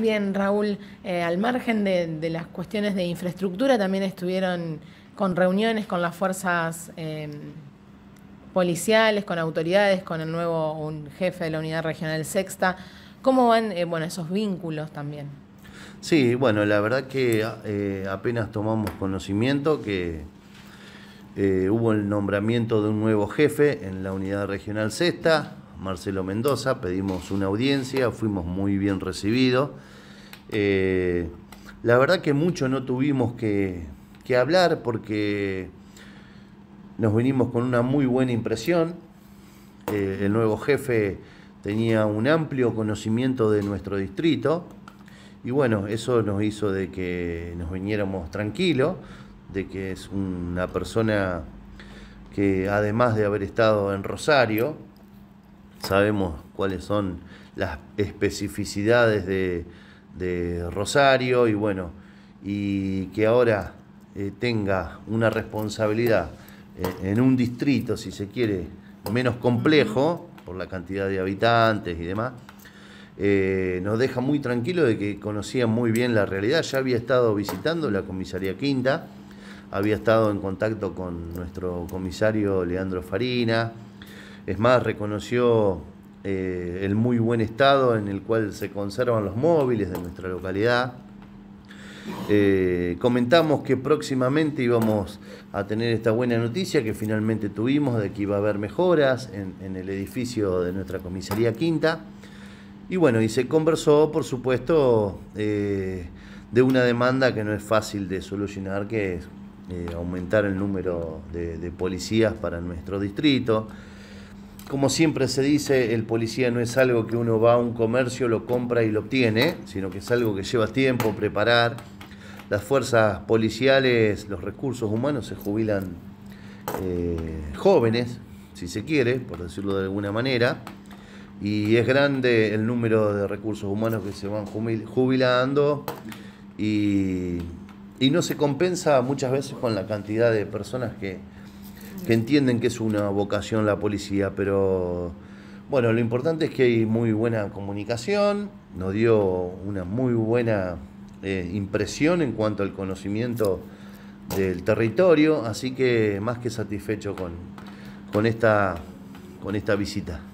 Bien, Raúl, eh, al margen de, las cuestiones de infraestructura, también estuvieron con reuniones con las fuerzas em, policiales, con autoridades, con el nuevo jefe de la unidad regional sexta. ¿Cómo van eh, bueno, esos vínculos también? Sí, bueno, la verdad que eh, apenas tomamos conocimiento que hubo el nombramiento de un nuevo jefe en la unidad regional sexta. Marcelo Mendoza, pedimos una audiencia, fuimos muy bien recibidos. Eh, la verdad que mucho no tuvimos que, hablar porque nos vinimos con una muy buena impresión. Eh, el nuevo jefe tenía un amplio conocimiento de nuestro distrito y bueno, eso nos hizo de que nos viniéramos tranquilos, de que es una persona que además de haber estado en Rosario, sabemos cuáles son las especificidades de, Rosario y bueno, y que ahora eh, tenga una responsabilidad eh, en un distrito, si se quiere, menos complejo por la cantidad de habitantes y demás, eh, nos deja muy tranquilo de que conocía muy bien la realidad. Ya había estado visitando la comisaría Quinta, había estado en contacto con nuestro comisario Leandro Farina, es más, reconoció eh, el muy buen estado en el cual se conservan los móviles de nuestra localidad. Eh, comentamos que próximamente íbamos a tener esta buena noticia que finalmente tuvimos de que iba a haber mejoras en, el edificio de nuestra comisaría quinta. Y bueno, y se conversó, por supuesto, eh, de una demanda que no es fácil de solucionar, que es aumentar el número de policías para nuestro distrito como siempre se dice, el policía no es algo que uno va a un comercio, lo compra y lo obtiene, sino que es algo que lleva tiempo preparar. Las fuerzas policiales, los recursos humanos se jubilan eh, jóvenes, si se quiere, por decirlo de alguna manera, y es grande el número de recursos humanos que se van jubilando y no se compensa muchas veces con la cantidad de personas que, que entienden que es una vocación la policía, pero bueno, lo importante es que hay muy buena comunicación, nos dio una muy buena eh, impresión en cuanto al conocimiento del territorio, así que más que satisfecho con, con esta visita.